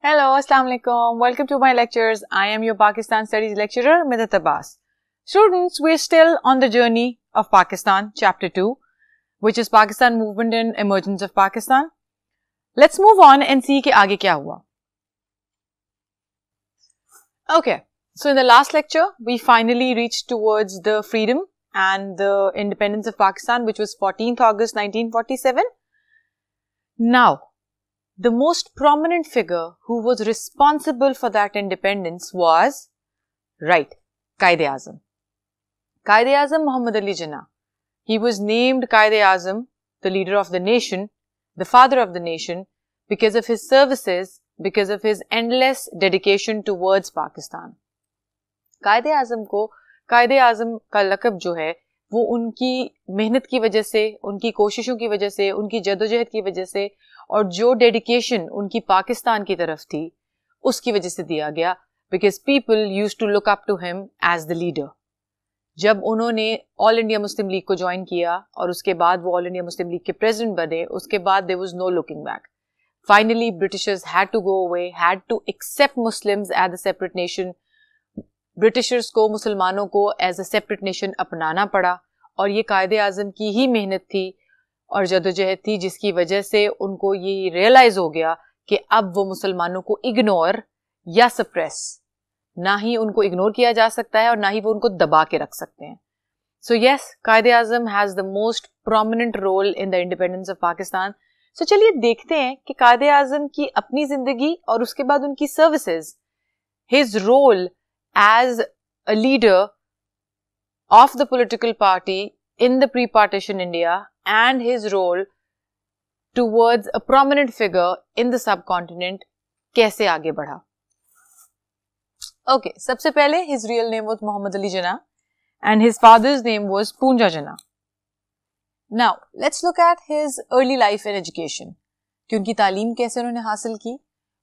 Hello, Assalamu alaikum. Welcome to my lectures. I am your Pakistan Studies lecturer, Midat Abbas. Students, we're still on the journey of Pakistan, Chapter 2, which is Pakistan Movement and Emergence of Pakistan. Let's move on and see what happened Okay, so in the last lecture, we finally reached towards the freedom and the independence of Pakistan, which was 14th August 1947. Now, the most prominent figure who was responsible for that independence was, right, Qaeda Azam. Qaeda Azam Muhammad Ali Jinnah. He was named Qaeda Azam, the leader of the nation, the father of the nation, because of his services, because of his endless dedication towards Pakistan. Qaeda Azam ko कायद आजम का लकब जो है वो उनकी मेहनत की वजह से उनकी कोशिशों की वजह से उनकी जदोजहद की वजह से और जो डेडिकेशन उनकी पाकिस्तान की तरफ थी उसकी वजह से दिया गया because people used to look up to him as the leader जब उन्होंने ऑल इंडिया मुस्लिम लीग को ज्वाइन किया और उसके बाद वो ऑल इंडिया मुस्लिम लीग के प्रेजिडेंट बने उसके बाद there was no looking back finally Britishers had to go away had to accept Muslim as a separate nation Britishers को मुसलमानों को एज ए सेपरेट नेशन अपनाना पड़ा और ये कायद आजम की ही मेहनत थी और जदोजहद थी जिसकी वजह से उनको ये रियलाइज हो गया कि अब वो मुसलमानों को इग्नोर या सप्रेस ना ही उनको इग्नोर किया जा सकता है और ना ही वो उनको दबा के रख सकते हैं so yes Quaid Azam has the most prominent role in the independence of Pakistan so चलिए देखते हैं कि कायद आजम की अपनी जिंदगी और उसके बाद उनकी services his role as a leader of the political party in the pre partition India and his role towards a prominent figure in the subcontinent, kaise aage badha? Okay, sabse pehle, his real name was Muhammad Ali Jinnah and his father's name was Punja Jinnah. Now, let's look at his early life and education. Kyunki taleem kaise unhone hasil ki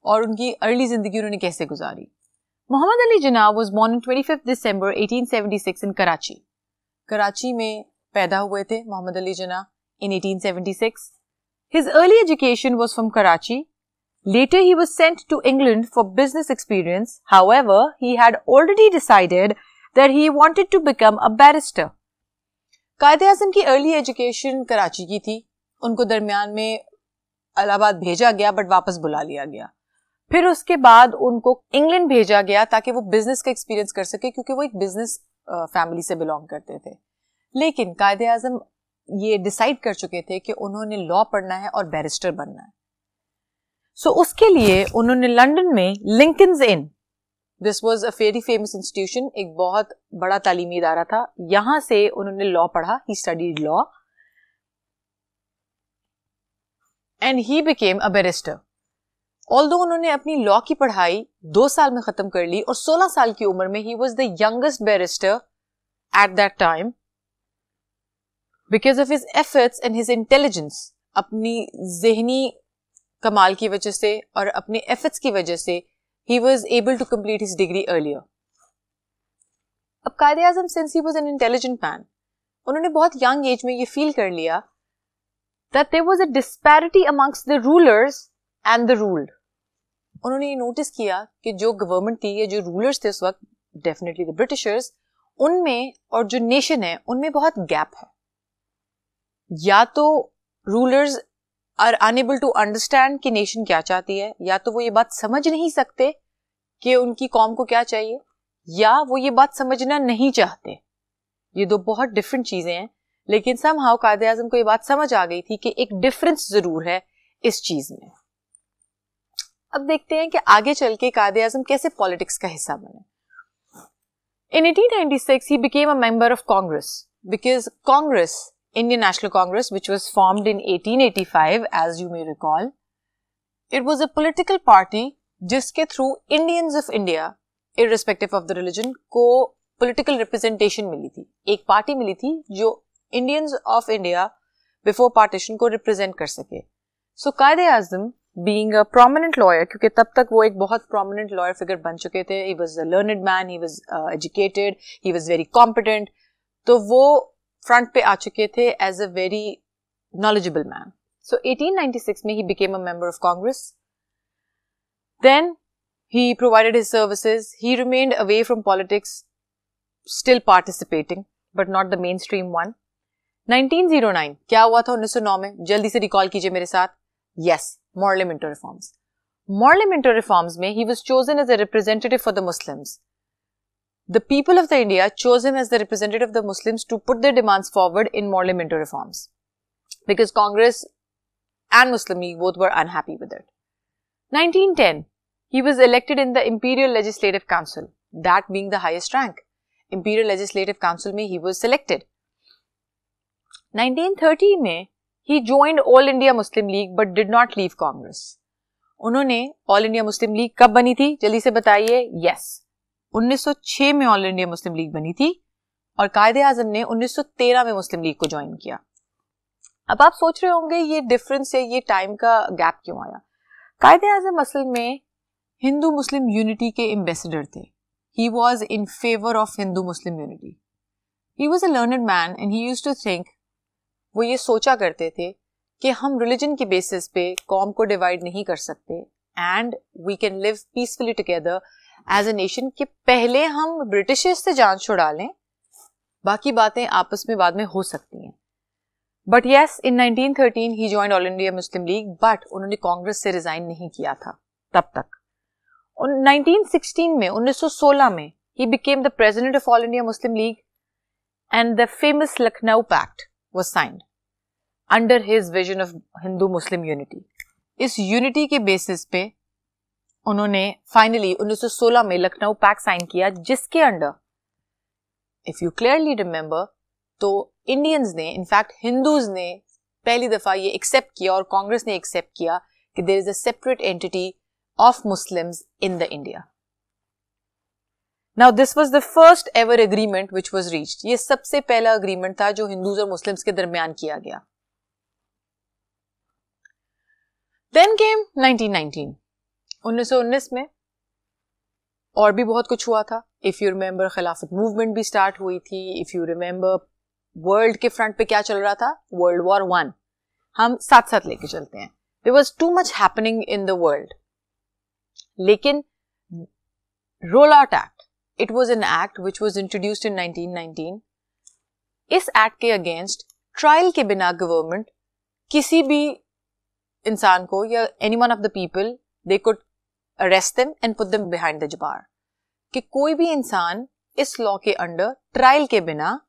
aur unki early zindagi unhone kaise guzari. Mohammad Ali Jinnah was born on 25th December 1876 in Karachi. Karachi me paida hue the Muhammad Ali Jinnah in 1876. His early education was from Karachi. Later he was sent to England for business experience. However, he had already decided that he wanted to become a barrister. कायदे आजम early education Karachi Karachi की थी उनको me में अलाहाबाद भेजा गया but वापस बुला लिया फिर उसके बाद उनको इंग्लैंड भेजा गया ताकि वो बिजनेस का एक्सपीरियंस कर सके क्योंकि वो एक बिजनेस फैमिली से बिलोंग करते थे लेकिन कायदे आजम ये डिसाइड कर चुके थे कि उन्होंने लॉ पढ़ना है और बैरिस्टर बनना है सो so, उसके लिए उन्होंने लंदन में Lincoln's Inn this was a very famous institution एक बहुत बड़ा तालीमी इदारा था यहां से उन्होंने लॉ पढ़ा he studied law and he became a barrister all उन्होंने अपनी लॉ की पढ़ाई दो साल में खत्म कर ली और 16 साल की उम्र में he was the youngest barrister at that time because of his efforts and his intelligence अपनी जहनी कमाल की वजह से और अपने एफर्ट्स की वजह से he was able to complete his degree earlier अब Quaid Azam since he was an intelligent man उन्होंने बहुत यंग एज में ये फील कर लिया that there was a disparity amongst the rulers and the ruled उन्होंने ये नोटिस किया कि जो गवर्नमेंट थी या जो रूलर्स थे उस वक्त डेफिनेटली द ब्रिटिशर्स उनमें और जो नेशन है उनमें बहुत गैप है या तो rulers are unable to understand कि नेशन क्या चाहती है या तो वो ये बात समझ नहीं सकते कि उनकी कॉम को क्या चाहिए या वो ये बात समझना नहीं चाहते ये दो बहुत डिफरेंट चीज़ें हैं लेकिन सम हाउ कायदे आजम को ये बात समझ आ गई थी कि एक डिफरेंस ज़रूर है इस चीज़ में अब देखते हैं कि आगे चल के कादे आजम कैसे पॉलिटिक्स का हिस्सा बने in 1896 he became a member of Congress because Congress Indian National Congress, which was formed in 1885, as you may recall it was a political party जिसके through Indians of India irrespective of the religion को political representation मिली थी एक party मिली थी जो Indians of India before partition को represent कर सके so Quaid e Azam being a prominent lawyer क्योंकि तब तक वो एक बहुत प्रोमिनेंट लॉयर फिगर बन चुके थे he was a learned man he was educated he was very competent तो वो फ्रंट पे आ चुके थे as a very knowledgeable man so eighteen ninety six में he became a member of Congress then he provided his services he remained away from politics still participating but not the main stream one nineteen zero nine क्या हुआ था उन्नीस सौ नौ में जल्दी से recall कीजिए मेरे साथ Yes, Morley Minto reforms. Morley Minto reforms may he was chosen as a representative for the Muslims. The people of the India chose him as the representative of the Muslims to put their demands forward in Morley Minto reforms because Congress and Muslim League both were unhappy with it. 1910, he was elected in the Imperial Legislative Council, that being the highest rank. Imperial Legislative Council may he was selected. 1930 में he joined all India Muslim League but did not leave Congress उन्होंने all India Muslim league कब बनी थी जल्दी से बताइए yes 1906 में all India Muslim league बनी थी और कायद आजम ने 1913 में मुस्लिम लीग को ज्वाइन किया अब आप सोच रहे होंगे ये डिफरेंस या ये टाइम का गैप क्यों आया कायदे आजम असल में हिंदू मुस्लिम यूनिटी के एम्बेसडर थे he was in favour of Hindu Muslim unity he was a learned man and he used to think वो ये सोचा करते थे कि हम रिलीजन की बेसिस पे कॉम को डिवाइड नहीं कर सकते and we can live peacefully together as a nation कि पहले हम ब्रिटिश से जान छुड़ा लें बाकी बातें आपस में बाद में हो सकती हैं but yes in 1913 he join all India Muslim League but उन्होंने कांग्रेस से रिजाइन नहीं किया था तब तक नाइनटीन 1916 में 1916 में he became the president of all India Muslim League and the famous Lucknow pact was signed under his vision of Hindu-Muslim unity. इस यूनिटी के बेसिस पे उन्होंने फाइनली 1916 में लखनऊ पैक साइन किया जिसके under if you clearly remember तो Indians ने in fact Hindus ने पहली दफा ये एक्सेप्ट किया और कांग्रेस ने एक्सेप्ट किया कि there is a separate entity of Muslims in the India now this was the first ever agreement which was reached ये सबसे पहला अग्रीमेंट था जो हिंदूज और मुस्लिम्स के दरमियान किया गया देन केम 1919 1919 में और भी बहुत कुछ हुआ था if you remember Khilafat movement भी स्टार्ट हुई थी इफ़ यू रिमेंबर वर्ल्ड के फ्रंट पे क्या चल रहा था वर्ल्ड वॉर वन हम साथ साथ लेके चलते हैं there was too much happening in the world लेकिन Rowlatt act it was an act which was introduced in 1919 इस एक्ट के अगेंस्ट ट्रायल के बिना गवर्नमेंट किसी भी इंसान को या any one of the people they could arrest them and put them behind the जबार कि कोई भी इंसान इस लॉ के अंडर ट्रायल के बिना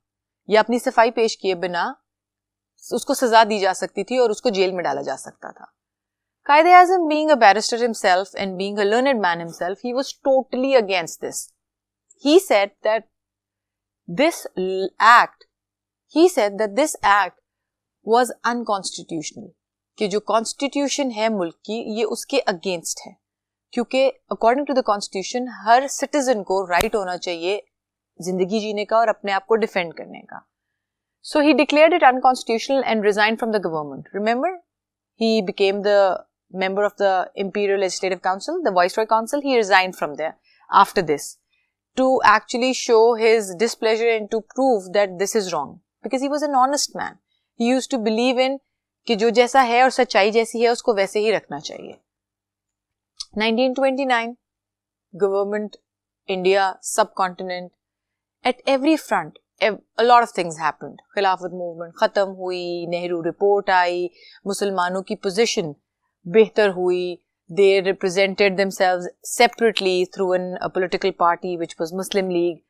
या अपनी सफाई पेश किए बिना उसको सजा दी जा सकती थी और उसको जेल में डाला जा सकता था Quaid e Azam being a barrister himself and being a learned man himself he was totally against this he said that this act, he said that this act was unconstitutional. कि जो कॉन्स्टिट्यूशन है मुल्क की ये उसके अगेंस्ट है क्योंकि अकॉर्डिंग टू द कॉन्स्टिट्यूशन हर सिटीजन को राइट right होना चाहिए जिंदगी जीने का और अपने आप को डिफेंड करने का so he declared it unconstitutional and resign from the government remember he became the member of the Imperial Legislative Council, the Viceroy Council, he resigned from there after this. to actually show his displeasure and to prove that this is wrong because he was an honest man. He used to believe in कि जो जैसा है और सच्चाई जैसी है उसको वैसे ही रखना चाहिए 1929 government India subcontinent at every front a lot of things happened. Khilafat movement ख़त्म हुई नेहरू रिपोर्ट आई मुसलमानों की पोजीशन बेहतर हुई they represented themselves separately through an, a political party which was Muslim League.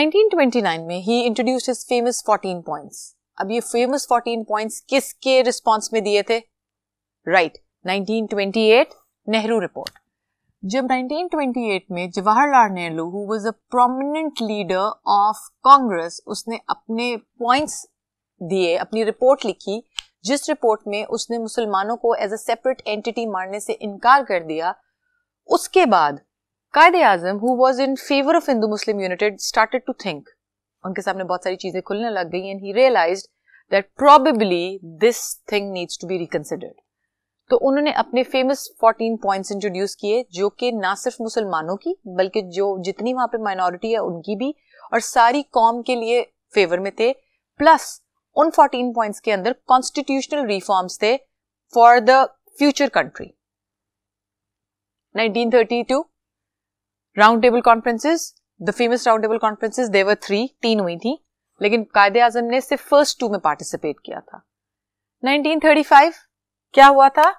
1929 में he introduced his famous 14 points. अब ये famous 14 points किसके response में दिए थे? Right, 1928 Nehru report. जब 1928 में Jawaharlal Nehru who was a prominent leader of Congress उसने अपने पॉइंट्स दिए अपनी रिपोर्ट लिखी जिस रिपोर्ट में उसने मुसलमानों को एज अ सेपरेट एंटिटी मारने से इनकार कर दिया उसके बाद Quaid e Azam who was in favour of Hindu Muslim united started to think उनके सामने बहुत सारी चीजें खुलने लग गई and he realise that probably this thing needs to be reconsidered तो उन्होंने अपने फेमस 14 पॉइंट्स इंट्रोड्यूस किए जो कि ना सिर्फ मुसलमानों की बल्कि जो जितनी वहां पे माइनॉरिटी है उनकी भी और सारी कॉम के लिए फेवर में थे प्लस उन 14 पॉइंट्स के अंदर कॉन्स्टिट्यूशनल रिफॉर्म्स थे for the future country 1932 round table conferences the famous round table conferences there were three तीन हुई थी लेकिन कायदे आजम ने सिर्फ फर्स्ट टू में पार्टिसिपेट किया था 1935 क्या हुआ था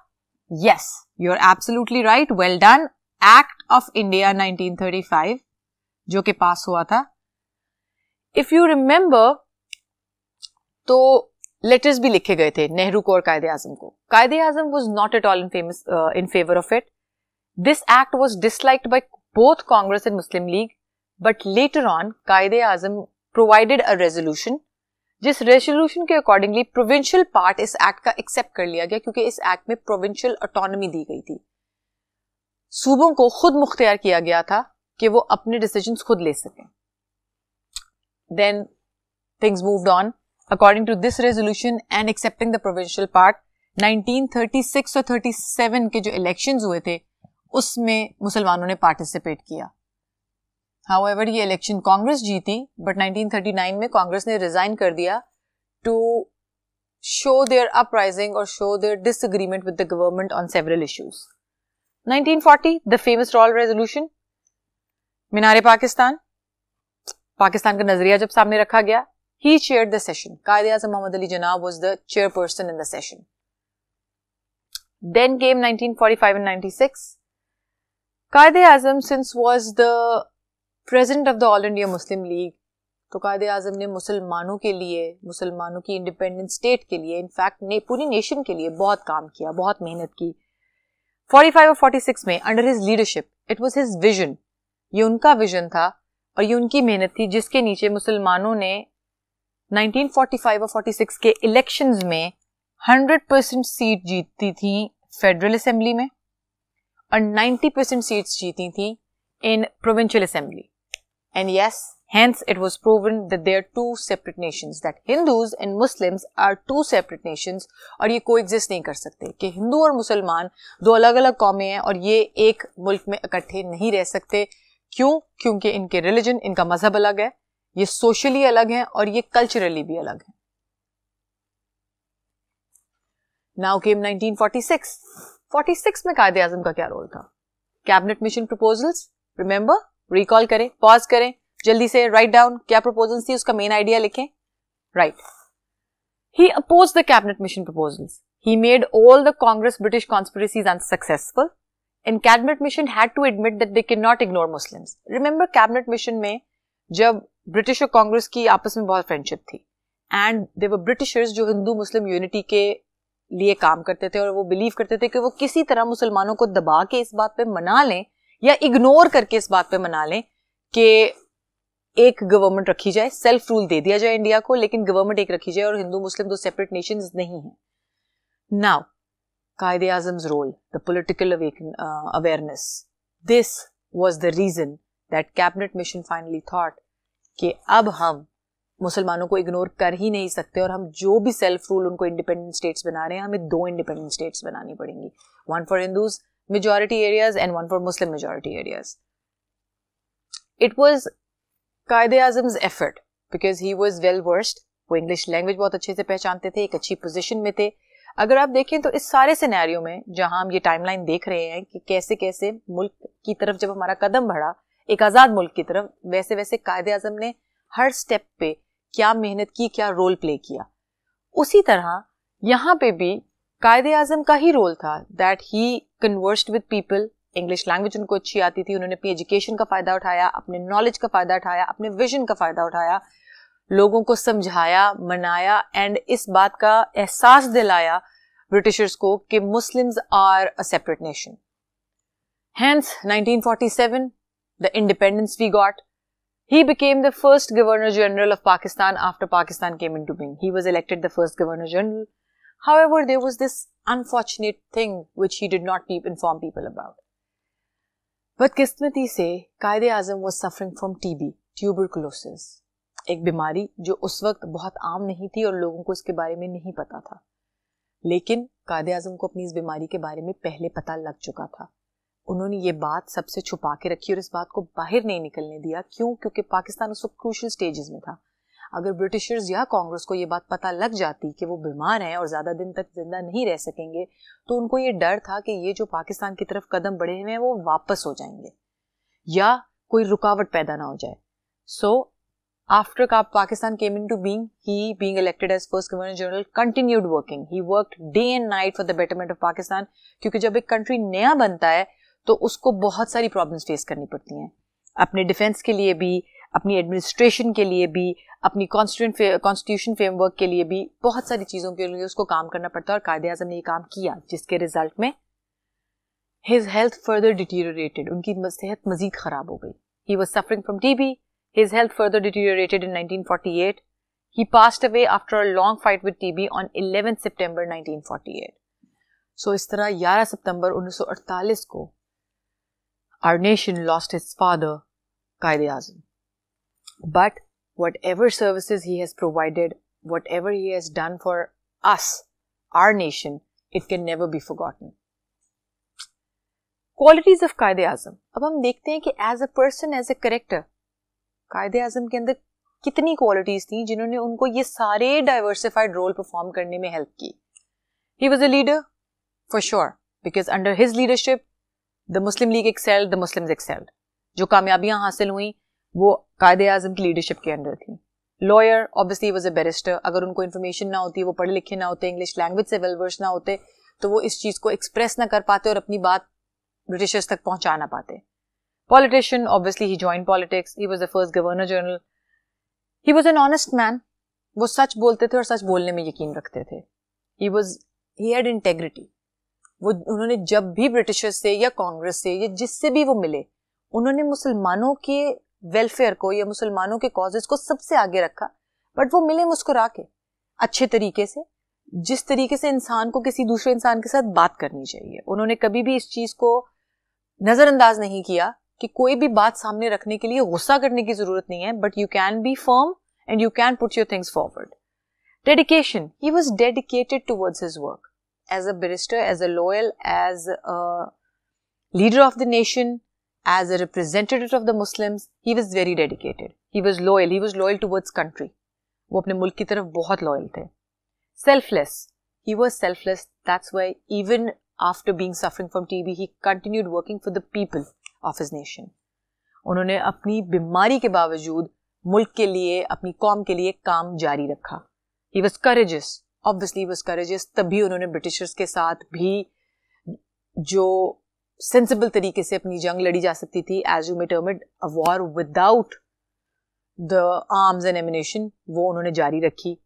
yes you are absolutely right well done act of India 1935 जो कि पास हुआ था इफ यू रिमेंबर तो लेटर्स भी लिखे गए थे नेहरू को और कायदे आजम को Quaid e Azam was not at all in famous in favour of it this act was disliked by both Congress and Muslim League but later on Quaid e Azam provided a resolution जिस रेजोल्यूशन के अकॉर्डिंगली प्रोविंशियल पार्ट इस एक्ट का accept कर लिया गया क्योंकि इस act में प्रोविंशियल ऑटोनॉमी दी गई थी सूबों को खुद मुख्तियार किया गया था कि वो अपने डिसीजन खुद ले सकें then things move on according to this resolution and accepting the provincial part 1936 और 37 के जो इलेक्शन हुए थे उसमें मुसलमानों ने पार्टिसिपेट किया एवर ये इलेक्शन कांग्रेस जीती बट 1939 में कांग्रेस ने रिजाइन कर दिया टू शो देयर अपराइजिंग और show their disagreement with the government on several issues 1940 the famous रॉल रेजोल्यूशन मीनारे पाकिस्तान पाकिस्तान का नजरिया जब सामने रखा गया He chaired the session. Qaid Azam Muhammad Ali jinnah was the chairperson in the session. Then came 1945 and 96. Qaid Azam since was the president of the All India Muslim League, तो कायद अजम ने मुसलमानों के लिए मुसलमानों की इंडिपेंडेंट स्टेट के लिए इनफैक्ट ने पूरी नेशन के लिए बहुत काम किया बहुत मेहनत की 45 और 46 में under his leadership it was his vision ये उनका विजन था और ये उनकी मेहनत थी जिसके नीचे मुसलमानों ने 1945 और 46 के इलेक्शंस में 100 परसेंट सीट जीतती थी फेडरल असेंबली में और 90 परसेंट सीट जीती थी in provincial assembly and yes hence it was proven that they two separate nations that Hindus and Muslims are two separate nations और ये coexist नहीं कर सकते कि हिंदू और मुसलमान दो अलग अलग कौमें हैं और ये एक मुल्क में इकट्ठे नहीं रह सकते क्यों क्योंकि इनके रिलीजन इनका मजहब अलग है ये सोशली अलग हैं और ये कल्चरली भी अलग हैं नाउ केम 1946 46 में कायदे आजम का क्या रोल था cabinet mission proposals remember recall करें पॉज करें जल्दी से राइट डाउन क्या प्रपोजल्स थी उसका मेन आइडिया लिखें right he oppose the cabinet mission proposals He made all the Congress British conspiracies unsuccessful. And Cabinet Mission had to admit that they cannot ignore Muslims. Remember Cabinet Mission में जब British और कांग्रेस की आपस में बहुत friendship थी and were Britishers जो Hindu Muslim unity के लिए काम करते थे और वो बिलीव करते थे कि वो किसी तरह मुसलमानों को दबा के इस बात पे मना लें या इग्नोर करके इस बात पे मना लें कि एक गवर्नमेंट रखी जाए सेल्फ रूल दे दिया जाए इंडिया को लेकिन गवर्नमेंट एक रखी जाए और हिंदू मुस्लिम दो सेपरेट नेशन नहीं है now Quaid-e Azam role the political awareness this was the reason that cabinet mission finally thought कि अब हम मुसलमानों को इग्नोर कर ही नहीं सकते और हम जो भी सेल्फ रूल उनको इंडिपेंडेंट स्टेट्स बना रहे हैं हमें दो इंडिपेंडेंट स्टेट्स बनानी पड़ेंगी one for Hindus majority areas and one for Muslim majority areas it was Quaid-e Azam effort because he was well versed वो इंग्लिश लैंग्वेज बहुत अच्छे से पहचानते थे एक अच्छी पोजिशन में थे अगर आप देखें तो इस सारे सिनेरियो में जहां हम ये टाइमलाइन देख रहे हैं कि कैसे कैसे मुल्क की तरफ जब हमारा कदम बढ़ा एक आज़ाद मुल्क की तरफ वैसे वैसे कायदे आजम ने हर स्टेप पे क्या मेहनत की क्या रोल प्ले किया उसी तरह यहाँ पे भी कायदे आजम का ही रोल था that he conversed with people English language उनको अच्छी आती थी उन्होंने अपनी एजुकेशन का फ़ायदा उठाया अपने नॉलेज का फ़ायदा उठाया अपने विजन का फ़ायदा उठाया लोगों को समझाया मनाया एंड इस बात का एहसास दिलाया ब्रिटिशर्स को कि Muslims are a separate nation hence 1947 the independence we got. He became the first Governor General of Pakistan after Pakistan came into being. He was elected the first Governor General. However, there was this unfortunate thing which he did not inform people about. But Kismati say, Kaide Azam was suffering from TB, tuberculosis. एक बीमारी जो उस वक्त बहुत आम नहीं थी और लोगों को इसके बारे में नहीं पता था लेकिन कादे आजम को अपनी इस बीमारी के बारे में पहले पता लग चुका था उन्होंने ये बात सबसे छुपा के रखी और इस बात को बाहर नहीं निकलने दिया क्यों क्योंकि पाकिस्तान उस वक्त क्रूशल स्टेजेस में था अगर ब्रिटिशर्स या कांग्रेस को ये बात पता लग जाती कि वो बीमार हैं और ज़्यादा दिन तक जिंदा नहीं रह सकेंगे तो उनको ये डर था कि ये जो पाकिस्तान की तरफ कदम बढ़े हुए हैं वो वापस हो जाएंगे या कोई रुकावट पैदा ना हो जाए सो आफ्टर का Pakistan came into being he being elected as first governor general continued working he work day and night for the betterment of Pakistan क्योंकि जब एक कंट्री नया बनता है तो उसको बहुत सारी प्रॉब्लम्स फेस करनी पड़ती हैं अपने डिफेंस के लिए भी अपनी एडमिनिस्ट्रेशन के लिए भी अपनी कॉन्स्टिट्यूशन फ्रेमवर्क के लिए भी बहुत सारी चीज़ों के लिए उसको काम करना पड़ता है और कायदे आजम ने ये काम किया जिसके रिजल्ट में हिज हेल्थ फर्दर डिटीरियोरेटेड उनकी सेहत मजीद खराब हो गई he was suffering from T B his health further deteriorated in 1948 he passed away after a long fight with B on 11 September 1948 so so, इस तरह 11 सितंबर 1948 को our nation lost its father, Qaeda Azam. But whatever services he has provided, whatever he has done for us, our nation, it can never be forgotten. Qualities of Qaeda Azam. Now we see as a person, as a character, Qaeda Azam can the qualities qualities थी जिन्होंने उनको ये सारे diversified role perform करने में help की he was a leader for sure because under his the Muslim League excelled the Muslim excelled जो कामयाबियां हासिल हुई वो कायद आजम की लीडरशिप के अंडर थी lawyer obviously was a barrister अगर उनको इन्फॉर्मेशन ना होती वो पढ़े लिखे ना होते इंग्लिश लैंग्वेज से वेलवर्स ना होते तो वो इस चीज़ को एक्सप्रेस ना कर पाते और अपनी बात ब्रिटिशर्स तक पहुंचा ना पाते politician obviously he joined politics he was the first governor general he was an honest man वो सच बोलते थे और सच बोलने में यकीन रखते थे he was he had integrity वो उन्होंने जब भी ब्रिटिशर्स से या कांग्रेस से या जिससे भी वो मिले उन्होंने मुसलमानों के वेलफेयर को या मुसलमानों के कॉजेज को सबसे आगे रखा बट वो मिले मुस्कुरा के अच्छे तरीके से जिस तरीके से इंसान को किसी दूसरे इंसान के साथ बात करनी चाहिए उन्होंने कभी भी इस चीज को नजरअंदाज नहीं किया कि कोई भी बात सामने रखने के लिए गुस्सा करने की जरूरत नहीं है but you can be firm and you can put your things forward dedication he was dedicated towards his work as a barrister, as a loyal, as a leader of the nation, as a representative of the Muslims, he was very dedicated. He was loyal. He was loyal towards country. वो अपने मुल्क की तरफ बहुत loyal थे selfless he was selfless that's why even after being suffering from T B he continued working for the people of his nation उन्होंने अपनी बीमारी के बावजूद मुल्क के लिए अपनी कौम के लिए काम जारी रखा he was courageous obviously was courageous तभी उन्होंने ब्रिटिशर्स के साथ भी जो सेंसिबल तरीके से अपनी जंग लड़ी जा सकती थी as you may it a war without the arms and ammunition वो उन्होंने जारी रखी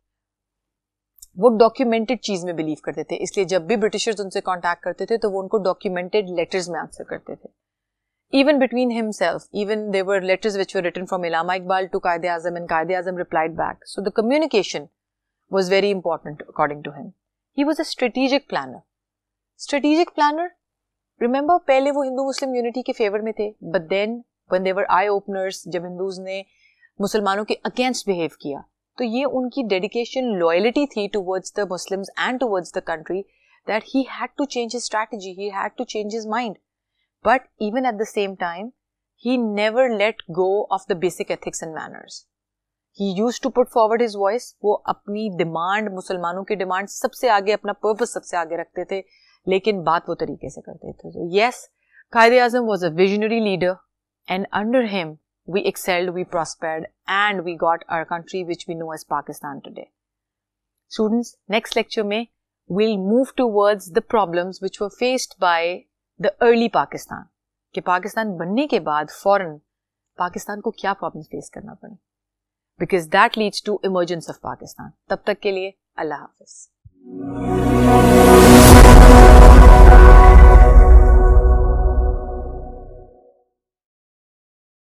वो डॉक्यूमेंटेड चीज़ में बिलीव करते थे इसलिए जब भी ब्रिटिशर्स उनसे कांटेक्ट करते थे तो वो उनको डॉक्यूमेंटेड लेटर्स में आंसर करते थे even between himself even their letters which were were from Allama Iqbal to Quaid-e Azam and Quaid-e Azam replied back so the communication was very important according to him. He was a strategic planner. Strategic planner, remember, pehle wo Hindu-Muslim unity ke favor mein the, but then when they were eye-openers, jab Hindus ne Muslimano ke against behave kiya, to ye unki dedication, loyalty thi towards the Muslims and towards the country that he had to change his strategy, he had to change his mind. But even at the same time, he never let go of the basic ethics and manners. He used to put forward his voice वो अपनी demand मुसलमानों की demand सबसे आगे अपना purpose सबसे आगे रखते थे लेकिन बात वो तरीके से करते थे तो yes Quaid Azam was a visionary leader and under him we excelled we prospered and we got our country which we know as Pakistan today students next lecture में move towards the problem which were faced by the early Pakistan कि पाकिस्तान बनने के बाद फॉरन पाकिस्तान को क्या problem face करना पड़े because that leads to emergence of Pakistan. Tab tak Allah Hafiz.